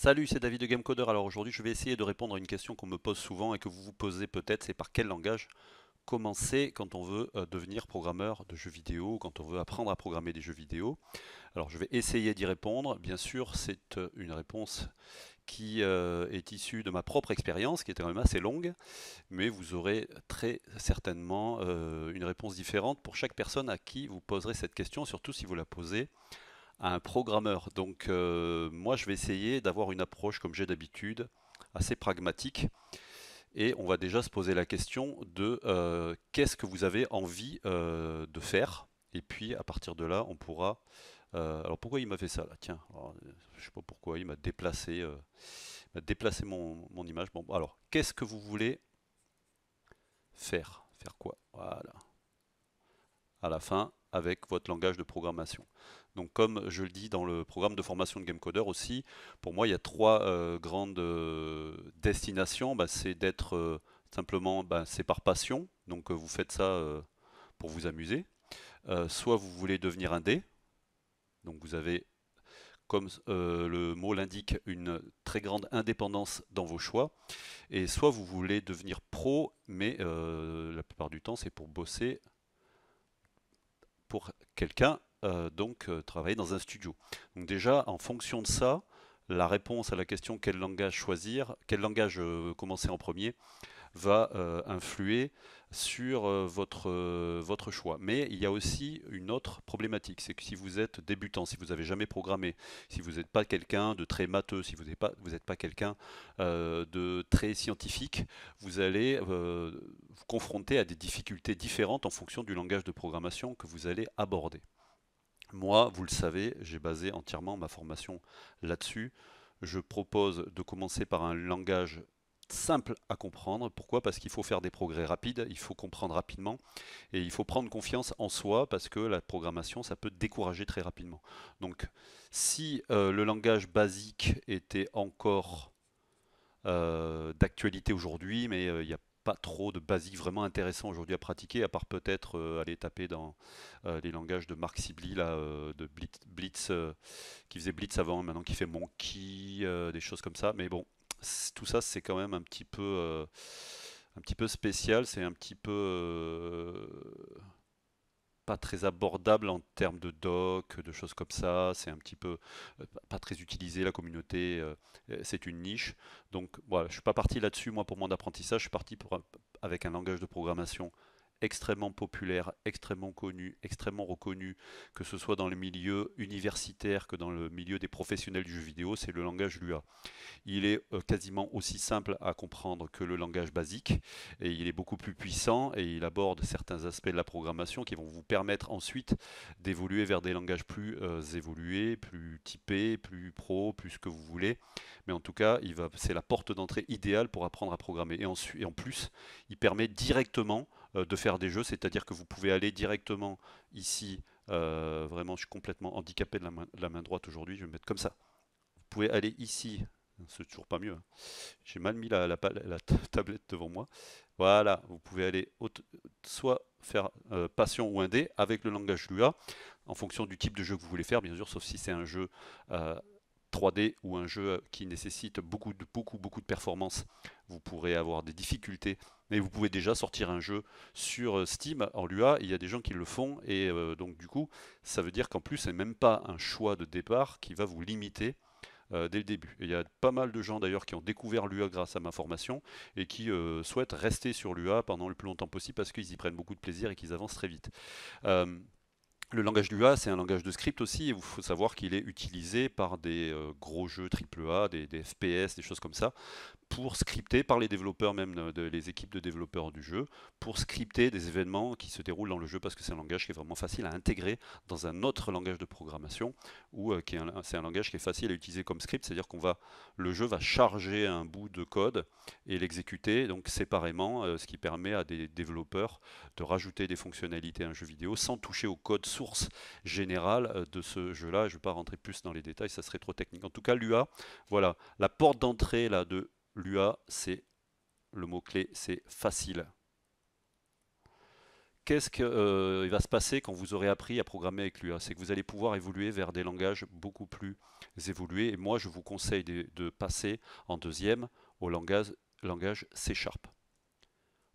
Salut, c'est David de Gamecoder. Alors aujourd'hui, je vais essayer de répondre à une question qu'on me pose souvent et que vous vous posez peut-être, c'est par quel langage commencer quand on veut euh, devenir programmeur de jeux vidéo, quand on veut apprendre à programmer des jeux vidéo. Alors je vais essayer d'y répondre. Bien sûr, c'est euh, une réponse qui euh, est issue de ma propre expérience, qui est quand même assez longue, mais vous aurez très certainement une réponse différente pour chaque personne à qui vous poserez cette question, surtout si vous la posez un programmeur. Donc euh, moi je vais essayer d'avoir une approche comme j'ai d'habitude, assez pragmatique. Et on va déjà se poser la question de euh, qu'est-ce que vous avez envie euh, de faire. Et puis à partir de là, on pourra... alors pourquoi il m'a fait ça là Tiens, je sais pas pourquoi, il m'a déplacé, m'a déplacé mon, mon, image. Bon, alors qu'est-ce que vous voulez faire Faire quoi Voilà. À la fin, avec votre langage de programmation. Donc comme je le dis dans le programme de formation de GameCoder aussi, pour moi il y a trois euh, grandes euh, destinations. Bah, c'est d'être euh, simplement, bah, c'est par passion, donc vous faites ça pour vous amuser. soit vous voulez devenir un dé, donc vous avez, comme le mot l'indique, une très grande indépendance dans vos choix. Et soit vous voulez devenir pro, mais la plupart du temps c'est pour bosser pour quelqu'un euh, donc euh, travailler dans un studio. Donc déjà, en fonction de ça, la réponse à la question quel langage choisir, quel langage euh, commencer en premier, va euh, influer sur euh, votre, euh, votre choix. Mais il y a aussi une autre problématique, c'est que si vous êtes débutant, si vous n'avez jamais programmé, si vous n'êtes pas quelqu'un de très matheux, si vous n'êtes pas, pas quelqu'un de très scientifique, vous allez vous confronter à des difficultés différentes en fonction du langage de programmation que vous allez aborder. Moi, vous le savez, j'ai basé entièrement ma formation là-dessus. Je propose de commencer par un langage simple à comprendre. Pourquoi Parce qu'il faut faire des progrès rapides, il faut comprendre rapidement et il faut prendre confiance en soi parce que la programmation, ça peut décourager très rapidement. Donc si euh, le langage basique était encore euh, d'actualité aujourd'hui, mais euh, il n'y a pas trop de basique vraiment intéressant aujourd'hui à pratiquer, à part peut-être aller taper dans les langages de Marc Sibley, de Blitz, Blitz qui faisait Blitz avant, maintenant qui fait Monkey, des choses comme ça. Mais bon, tout ça, c'est quand même un petit peu, euh, un petit peu spécial. C'est un petit peu euh, pas très abordable en termes de doc, de choses comme ça. C'est un petit peu euh, pas très utilisé. La communauté, c'est une niche. Donc voilà, je suis pas parti là-dessus moi pour mon apprentissage. Je suis parti avec un langage de programmation extrêmement populaire, extrêmement connu, extrêmement reconnu, que ce soit dans le milieu universitaire que dans le milieu des professionnels du jeu vidéo, c'est le langage Lua. Il est euh, quasiment aussi simple à comprendre que le langage basique, et il est beaucoup plus puissant, et il aborde certains aspects de la programmation qui vont vous permettre ensuite d'évoluer vers des langages plus euh, évolués, plus typés, plus pro, plus ce que vous voulez. Mais en tout cas, c'est la porte d'entrée idéale pour apprendre à programmer. et en plus, il permet directement euh, de faire des jeux, c'est-à-dire que vous pouvez aller directement ici, euh, vraiment je suis complètement handicapé de la main, droite aujourd'hui, je vais mettre comme ça. Vous pouvez aller ici, c'est toujours pas mieux, hein. j'ai mal mis la, tablette devant moi. Voilà, vous pouvez aller soit faire euh, passion ou un d avec le langage Lua, en fonction du type de jeu que vous voulez faire, bien sûr, sauf si c'est un jeu... 3D ou un jeu qui nécessite beaucoup beaucoup, beaucoup de performance, vous pourrez avoir des difficultés mais vous pouvez déjà sortir un jeu sur euh, Steam en l'UA, il y a des gens qui le font, et euh, donc du coup, ça veut dire qu'en plus, n'est même pas un choix de départ qui va vous limiter euh, dès le début. il y a pas mal de gens d'ailleurs qui ont découvert l'UA grâce à ma formation et qui souhaitent rester sur l'UA pendant le plus longtemps possible parce qu'ils y prennent beaucoup de plaisir et qu'ils avancent très vite. Le langage du A, c'est un langage de script aussi. Il faut savoir qu'il est utilisé par des euh, gros jeux AAA, des, FPS, des choses comme ça, pour scripter par les développeurs, même euh, les équipes de développeurs du jeu, pour scripter des événements qui se déroulent dans le jeu parce que c'est un langage qui est vraiment facile à intégrer dans un autre langage de programmation ou euh, c'est un, langage qui est facile à utiliser comme script, c'est-à-dire qu'on va le jeu va charger un bout de code et l'exécuter donc séparément, ce qui permet à des développeurs de rajouter des fonctionnalités à un jeu vidéo sans toucher au code générale euh, de ce jeu-là. Je ne vais pas rentrer plus dans les détails, ça serait trop technique. En tout cas, l'UA, voilà, la porte d'entrée là de l'UA, c'est le mot-clé, c'est facile. Qu'est-ce qu'il euh, va se passer quand vous aurez appris à programmer avec l'UA C'est que vous allez pouvoir évoluer vers des langages beaucoup plus évolués. Et moi, je vous conseille de, de passer en deuxième au langage, langage C Sharp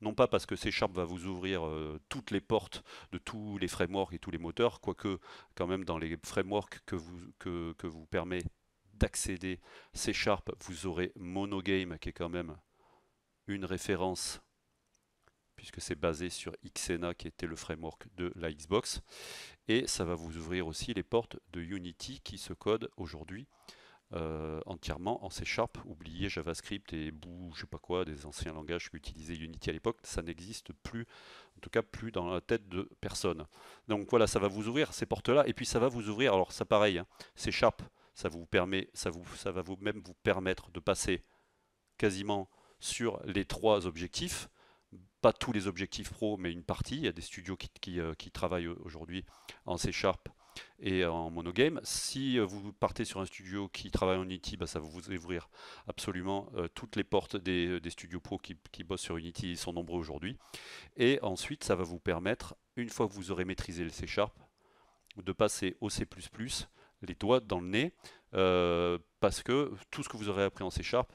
non pas parce que C Sharp va vous ouvrir euh, toutes les portes de tous les frameworks et tous les moteurs, quoique quand même dans les frameworks que vous, que vous permet d'accéder C Sharp, vous aurez Monogame qui est quand même une référence puisque c'est basé sur Xena qui était le framework de la Xbox. Et ça va vous ouvrir aussi les portes de Unity qui se code aujourd'hui euh, entièrement en C Sharp. Oubliez JavaScript et Boo, je sais pas quoi, des anciens langages qu'utilisait Unity à l'époque. Ça n'existe plus, en tout cas plus dans la tête de personne. Donc voilà, ça va vous ouvrir ces portes-là. Et puis ça va vous ouvrir, alors ça pareil, hein, C Sharp, ça, vous permet, ça, vous, ça va vous même vous permettre de passer quasiment sur les trois objectifs pas tous les objectifs pro, mais une partie. Il y a des studios qui, qui, euh, qui travaillent aujourd'hui en C Sharp et en monogame. Si euh, vous partez sur un studio qui travaille en Unity, bah, ça va vous ouvrir absolument euh, toutes les portes des, euh, studios pro qui, bossent sur Unity, ils sont nombreux aujourd'hui. Et ensuite, ça va vous permettre, une fois que vous aurez maîtrisé le C Sharp, de passer au C++, les doigts dans le nez, parce que tout ce que vous aurez appris en C Sharp,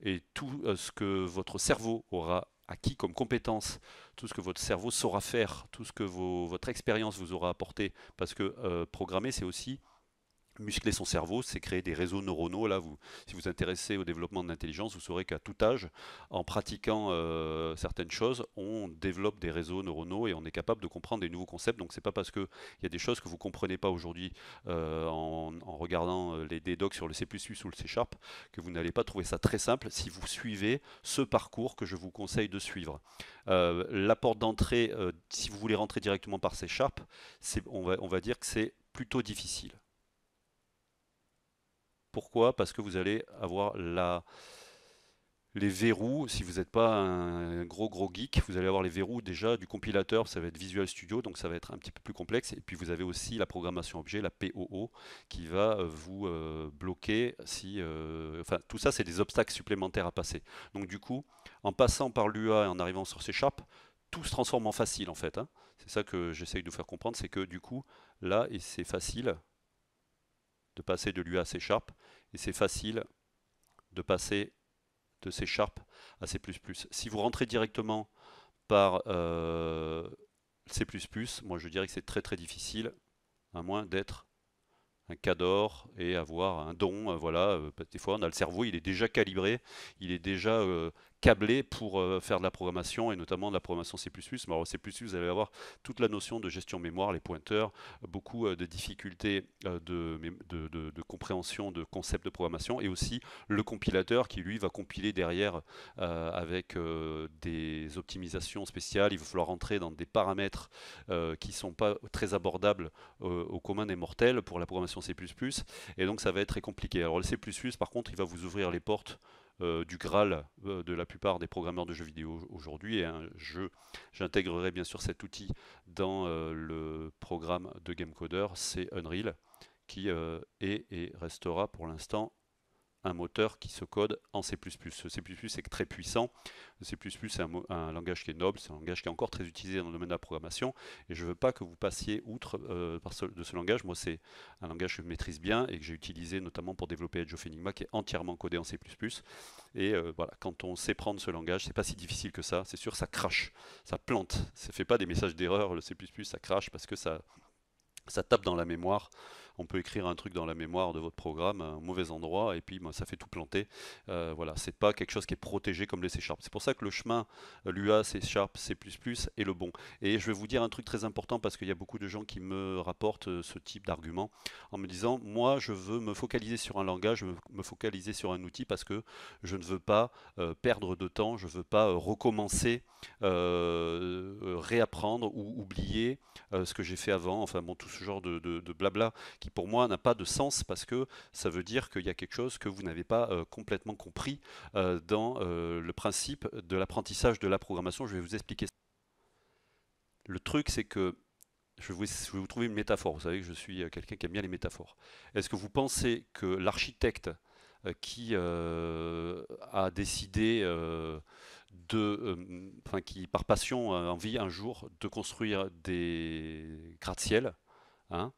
et tout ce que votre cerveau aura acquis comme compétence, tout ce que votre cerveau saura faire, tout ce que votre expérience vous aura apporté, parce que euh, programmer, c'est aussi muscler son cerveau, c'est créer des réseaux neuronaux. Là, vous, si vous vous intéressez au développement de l'intelligence, vous saurez qu'à tout âge, en pratiquant euh, certaines choses, on développe des réseaux neuronaux et on est capable de comprendre des nouveaux concepts. Donc, c'est pas parce qu'il y a des choses que vous comprenez pas aujourd'hui euh, en, regardant euh, les dédocs sur le C++ ou le C# -sharp, que vous n'allez pas trouver ça très simple si vous suivez ce parcours que je vous conseille de suivre. la porte d'entrée, si vous voulez rentrer directement par C#, Sharp, on va dire que c'est plutôt difficile. Pourquoi Parce que vous allez avoir les verrous, si vous n'êtes pas un gros gros geek, vous allez avoir les verrous déjà du compilateur, ça va être Visual Studio, donc ça va être un petit peu plus complexe. Et puis vous avez aussi la programmation objet, la POO, qui va euh, vous euh, bloquer si... Euh, enfin, tout ça, c'est des obstacles supplémentaires à passer. Donc du coup, en passant par l'UA et en arrivant sur C Sharp, tout se transforme en facile en fait. Hein. C'est ça que j'essaye de vous faire comprendre, c'est que du coup, là, c'est facile, de passer de lui à C Sharp, et c'est facile de passer de C Sharp à C++. Si vous rentrez directement par euh, C++, moi je dirais que c'est très très difficile, à moins d'être un cador et avoir un don, euh, voilà, euh, des fois on a le cerveau, il est déjà calibré, il est déjà câblé pour euh, faire de la programmation et notamment de la programmation C++. Mais alors C++, vous allez avoir toute la notion de gestion mémoire, les pointeurs, beaucoup euh, de difficultés euh, de, de, compréhension de concepts de programmation et aussi le compilateur qui lui va compiler derrière avec des optimisations spéciales. Il va falloir rentrer dans des paramètres qui ne sont pas très abordables au commun des mortels pour la programmation C++. Et donc ça va être très compliqué. Alors le C++ par contre, il va vous ouvrir les portes euh, du Graal euh, de la plupart des programmeurs de jeux vidéo aujourd'hui. Et jeu j'intégrerai bien sûr cet outil dans euh, le programme de Gamecoder, c'est Unreal, qui est et restera pour l'instant un moteur qui se code en C++. Ce C++ est très puissant. Le C++ c'est un, un, langage qui est noble, c'est un langage qui est encore très utilisé dans le domaine de la programmation, et je ne veux pas que vous passiez outre euh, de ce langage. Moi, c'est un langage que je maîtrise bien et que j'ai utilisé notamment pour développer Edge of Enigma, qui est entièrement codé en C++. Et euh, voilà, quand on sait prendre ce langage, c'est pas si difficile que ça. C'est sûr, ça crache, ça plante. Ça fait pas des messages d'erreur, le C++, ça crache parce que ça, ça tape dans la mémoire on peut écrire un truc dans la mémoire de votre programme un mauvais endroit et puis ben, ça fait tout planter. Euh, voilà, c'est pas quelque chose qui est protégé comme les C Sharp. C'est pour ça que le chemin euh, Lua, C Sharp, C++ est le bon. Et je vais vous dire un truc très important parce qu'il y a beaucoup de gens qui me rapportent euh, ce type d'argument en me disant moi je veux me focaliser sur un langage, je me focaliser sur un outil parce que je ne veux pas euh, perdre de temps, je ne veux pas recommencer, réapprendre ou oublier ce que j'ai fait avant. Enfin bon, tout ce genre de, de blabla qui pour moi n'a pas de sens parce que ça veut dire qu'il y a quelque chose que vous n'avez pas euh, complètement compris euh, dans euh, le principe de l'apprentissage de la programmation. Je vais vous expliquer. Le truc, c'est que je vais, vous, trouver une métaphore. Vous savez que je suis quelqu'un qui aime bien les métaphores. Est-ce que vous pensez que l'architecte qui a décidé de, enfin, qui par passion a envie un jour de construire des gratte-ciel, hein,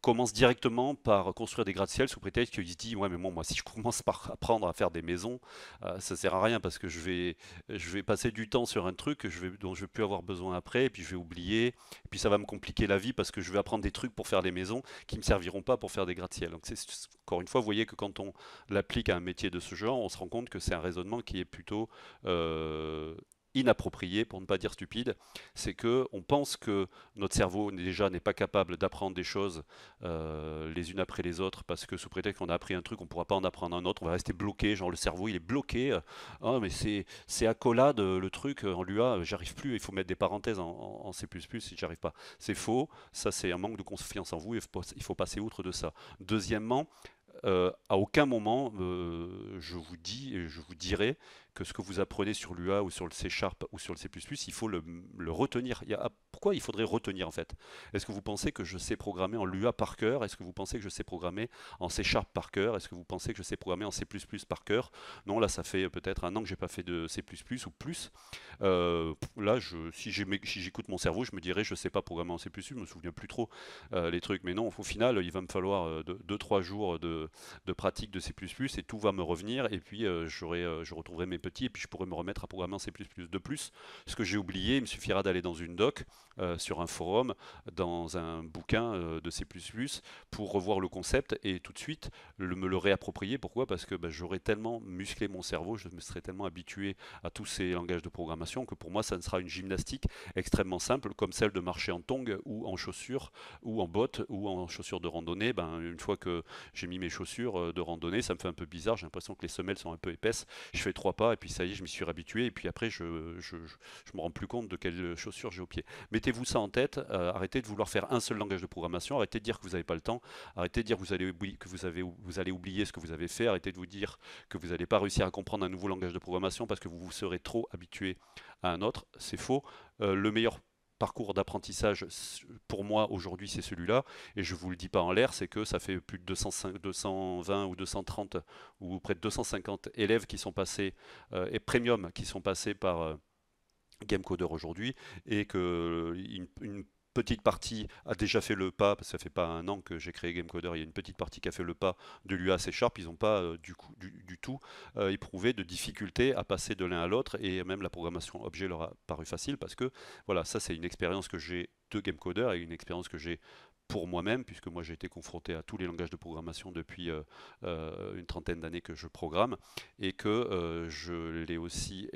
commence directement par construire des gratte ciels sous prétexte qu'il se dit ouais mais bon, moi si je commence par apprendre à faire des maisons ça euh, ça sert à rien parce que je vais je vais passer du temps sur un truc que je vais, dont je vais plus avoir besoin après et puis je vais oublier et puis ça va me compliquer la vie parce que je vais apprendre des trucs pour faire des maisons qui me serviront pas pour faire des gratte ». donc c'est encore une fois vous voyez que quand on l'applique à un métier de ce genre on se rend compte que c'est un raisonnement qui est plutôt euh, inapproprié, pour ne pas dire stupide, c'est que on pense que notre cerveau déjà n'est pas capable d'apprendre des choses euh, les unes après les autres parce que sous prétexte qu'on a appris un truc, on ne pourra pas en apprendre un autre, on va rester bloqué, genre le cerveau il est bloqué, euh, oh, mais c'est c'est accolade euh, le truc en a, j'arrive plus, il faut mettre des parenthèses en, C++ si j'arrive pas. C'est faux, ça c'est un manque de confiance en vous, il faut, il faut passer outre de ça. Deuxièmement, à aucun moment je vous dis, je vous dirai que ce que vous apprenez sur l'UA ou sur le C Sharp ou sur le C++, il faut le, retenir. Il ah, pourquoi il faudrait retenir en fait Est-ce que vous pensez que je sais programmer en Lua par cœur Est-ce que vous pensez que je sais programmer en C Sharp par cœur Est-ce que vous pensez que je sais programmer en C++ par cœur Non, là ça fait peut-être un an que j'ai pas fait de C++ ou plus. Euh, là, je, si j'écoute mon cerveau, je me dirais je sais pas programmer en C++, je me souviens plus trop euh, les trucs. Mais non, au final, il va me falloir 2-3 euh, jours de, pratique de C++ et tout va me revenir et puis j'aurai, je retrouverai mes et puis je pourrais me remettre à programmer en C++. De plus, ce que j'ai oublié, il me suffira d'aller dans une doc, euh, sur un forum, dans un bouquin euh, de C++ pour revoir le concept et tout de suite le, me le réapproprier. Pourquoi Parce que ben, j'aurais tellement musclé mon cerveau, je me serais tellement habitué à tous ces langages de programmation que pour moi, ça ne sera une gymnastique extrêmement simple comme celle de marcher en tongs ou en chaussures ou en bottes ou en chaussures de randonnée. Ben, une fois que j'ai mis mes chaussures euh, de randonnée, ça me fait un peu bizarre. J'ai l'impression que les semelles sont un peu épaisses. Je fais trois pas et puis ça y est, je m'y suis habitué. Et puis après, je, ne me rends plus compte de quelles chaussures j'ai au pied. Mais vous ça en tête, euh, arrêtez de vouloir faire un seul langage de programmation, arrêtez de dire que vous n'avez pas le temps, arrêtez de dire que vous allez, oublier, que vous, avez, vous allez oublier ce que vous avez fait, arrêtez de vous dire que vous n'allez pas réussir à comprendre un nouveau langage de programmation parce que vous vous serez trop habitué à un autre, c'est faux. Euh, le meilleur parcours d'apprentissage pour moi aujourd'hui c'est celui-là et je vous le dis pas en l'air c'est que ça fait plus de 220 ou 230 ou près de 250 élèves qui sont passés euh, et premium qui sont passés par Gamecoder aujourd'hui et que euh, une, petite partie a déjà fait le pas, parce que ça fait pas un an que j'ai créé Gamecoder, il y a une petite partie qui a fait le pas de l'UA C Sharp, ils n'ont pas euh, du, tout euh, éprouvé de difficulté à passer de l'un à l'autre, et même la programmation objet leur a paru facile, parce que voilà, ça c'est une expérience que j'ai de Gamecoder et une expérience que j'ai pour moi-même, puisque moi j'ai été confronté à tous les langages de programmation depuis une trentaine d'années que je programme, et que je l'ai aussi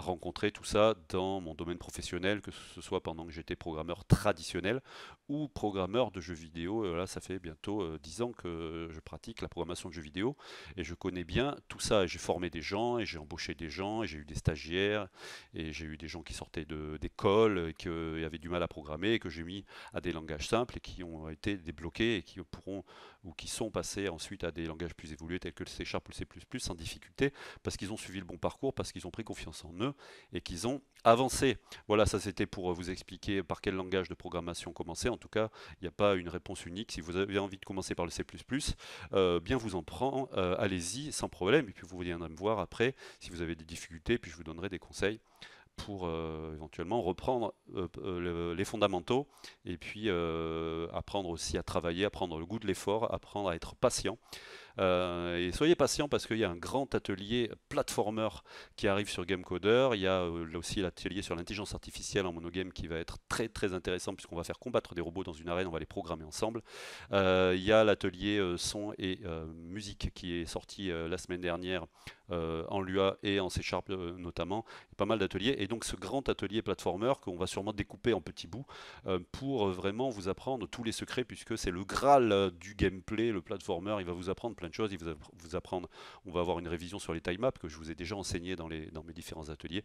rencontrer tout ça dans mon domaine professionnel, que ce soit pendant que j'étais programmeur traditionnel ou programmeur de jeux vidéo. Là, ça fait bientôt euh, dix ans que je pratique la programmation de jeux vidéo et je connais bien tout ça. J'ai formé des gens et j'ai embauché des gens et j'ai eu des stagiaires et j'ai eu des gens qui sortaient d'école et qui avaient du mal à programmer et que j'ai mis à des langages simples et qui ont été débloqués et qui pourront ou qui sont passés ensuite à des langages plus évolués tels que le C Sharp ou le C++ sans difficulté parce qu'ils ont suivi le bon parcours, parce qu'ils ont pris confiance en eux et qu'ils ont avancé. Voilà, ça c'était pour euh, vous expliquer par quel langage de programmation commencer. En tout cas, il n'y a pas une réponse unique. Si vous avez envie de commencer par le C++, euh, bien vous en prend, euh, allez-y sans problème. Et puis vous viendrez me voir après si vous avez des difficultés, puis je vous donnerai des conseils pour éventuellement reprendre les fondamentaux et puis apprendre aussi à travailler, apprendre le goût de l'effort, apprendre à être patient. Euh, et soyez patients parce qu'il y a un grand atelier platformer qui arrive sur GameCoder. Il y a euh, aussi l'atelier sur l'intelligence artificielle en monogame qui va être très très intéressant puisqu'on va faire combattre des robots dans une arène, on va les programmer ensemble. Euh, il y a l'atelier son et musique qui est sorti la semaine dernière en Lua et en C Sharp notamment, pas mal d'ateliers. Et donc ce grand atelier platformer qu'on va sûrement découper en petits bouts pour vraiment vous apprendre tous les secrets puisque c'est le graal du gameplay, le platformer, il va vous apprendre il vous apprendre, on va avoir une révision sur les time maps que je vous ai déjà enseigné dans, les, dans mes différents ateliers,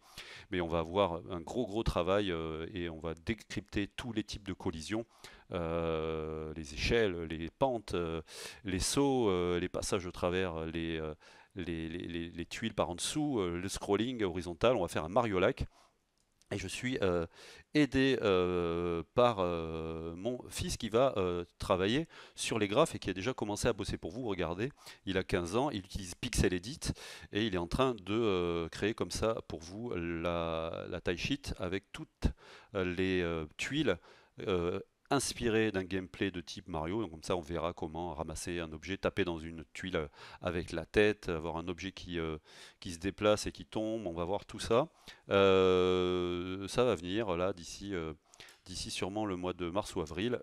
mais on va avoir un gros gros travail euh, et on va décrypter tous les types de collisions, euh, les échelles, les pentes, euh, les sauts, les passages de travers, les, les, tuiles par en dessous, le scrolling horizontal, on va faire un Mario Lac. Et je suis euh, aidé euh, par euh, mon fils qui va travailler sur les graphes et qui a déjà commencé à bosser pour vous. Regardez, il a 15 ans, il utilise Pixel Edit et il est en train de créer comme ça pour vous la, Taille sheet avec toutes les tuiles inspiré d'un gameplay de type Mario. comme ça, on verra comment ramasser un objet, taper dans une tuile euh, avec la tête, avoir un objet qui, euh, qui se déplace et qui tombe. On va voir tout ça. Euh, ça va venir là d'ici. d'ici sûrement le mois de mars ou avril,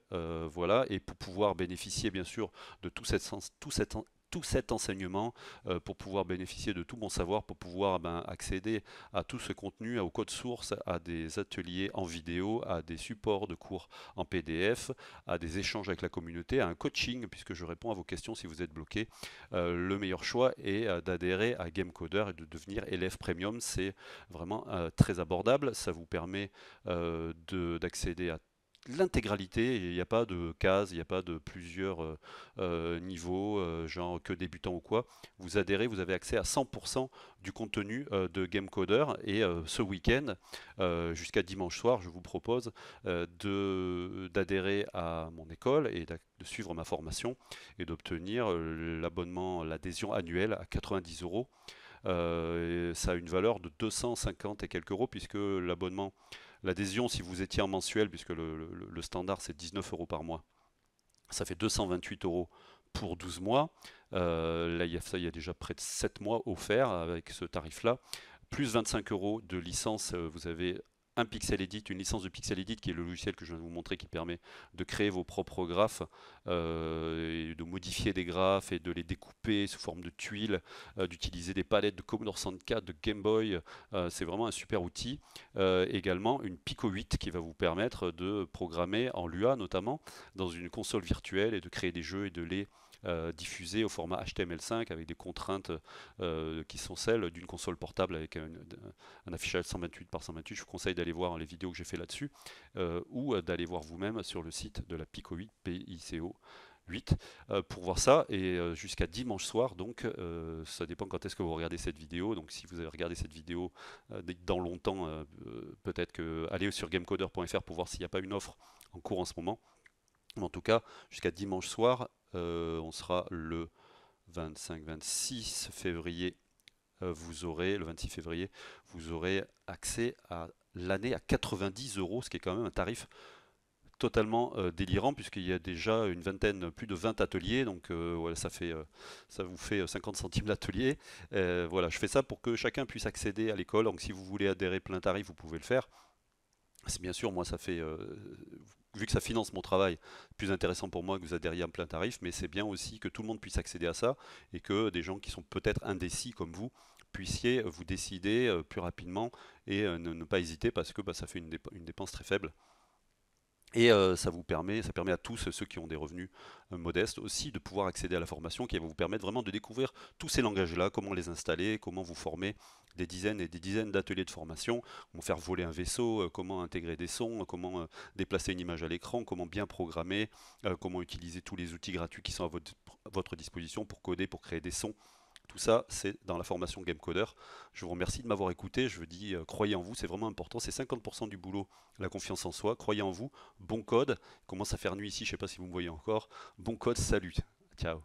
voilà, et pour pouvoir bénéficier bien sûr de tout cet, tout cet tout cet enseignement euh, pour pouvoir bénéficier de tout mon savoir, pour pouvoir eh ben, accéder à tout ce contenu, au code source, à des ateliers en vidéo, à des supports de cours en PDF, à des échanges avec la communauté, à un coaching, puisque je réponds à vos questions si vous êtes bloqué. Euh, le meilleur choix est euh, d'adhérer à Gamecoder et de devenir élève premium. C'est vraiment très abordable. Ça vous permet d'accéder à l'intégralité. Il n'y a pas de cases, il n'y a pas de plusieurs euh, euh, niveaux, euh, genre que débutant ou quoi. Vous adhérez, vous avez accès à 100% du contenu de GameCoder. Et ce week-end, jusqu'à dimanche soir, je vous propose d'adhérer à mon école et de suivre ma formation et d'obtenir l'abonnement, l'adhésion annuelle à 90 euros. ça a une valeur de 250 et quelques euros puisque l'abonnement L'adhésion, si vous étiez en mensuel, puisque le, standard c'est 19 euros par mois, ça fait 228 euros pour 12 mois. Euh, là, il y a déjà près de 7 mois offerts avec ce tarif-là. Plus 25 euros de licence, euh, vous avez un pixel edit, une licence de pixel edit qui est le logiciel que je viens de vous montrer qui permet de créer vos propres graphes, euh, et de modifier des graphes et de les découper sous forme de tuiles, euh, d'utiliser des palettes de Commodore 64, de Game Boy, euh, c'est vraiment un super outil. également une Pico 8 qui va vous permettre de programmer en Lua notamment dans une console virtuelle et de créer des jeux et de les euh, diffusé au format HTML5 avec des contraintes euh, qui sont celles d'une console portable avec un, affichage 128 par 128. Je vous conseille d'aller voir les vidéos que j'ai fait là-dessus euh, ou d'aller voir vous-même sur le site de la PICO 8, PICO. 8 pour voir ça et jusqu'à dimanche soir donc ça dépend quand est-ce que vous regardez cette vidéo donc si vous avez regardé cette vidéo dans longtemps peut-être que allez sur gamecoder.fr pour voir s'il n'y a pas une offre en cours en ce moment en tout cas jusqu'à dimanche soir euh, on sera le 25-26 février, euh, vous aurez, le 26 février, vous aurez accès à l'année à 90 euros, ce qui est quand même un tarif totalement euh, délirant puisqu'il y a déjà une vingtaine, plus de 20 ateliers, donc voilà, ça, fait, ça vous fait 50 centimes l'atelier. voilà, je fais ça pour que chacun puisse accéder à l'école, donc si vous voulez adhérer plein tarif, vous pouvez le faire c'est bien sûr, moi, ça fait, euh, vu que ça finance mon travail, plus intéressant pour moi que vous adhériez à plein tarif, mais c'est bien aussi que tout le monde puisse accéder à ça et que des gens qui sont peut-être indécis comme vous puissiez vous décider euh, plus rapidement et euh, ne, pas hésiter parce que bah, ça fait une dépense très faible. Et euh, ça vous permet, ça permet à tous ceux qui ont des revenus euh, modestes aussi de pouvoir accéder à la formation qui va vous permettre vraiment de découvrir tous ces langages-là, comment les installer, comment vous former des dizaines et des dizaines d'ateliers de formation, comment faire voler un vaisseau, euh, comment intégrer des sons, comment déplacer une image à l'écran, comment bien programmer, comment utiliser tous les outils gratuits qui sont à votre disposition pour coder, pour créer des sons, tout ça, c'est dans la formation Gamecoder. Je vous remercie de m'avoir écouté. Je vous dis, euh, croyez en vous, c'est vraiment important. C'est 50% du boulot, la confiance en soi. Croyez en vous. Bon code. Commence à faire nuit ici, je ne sais pas si vous me voyez encore. Bon code, salut. Ciao.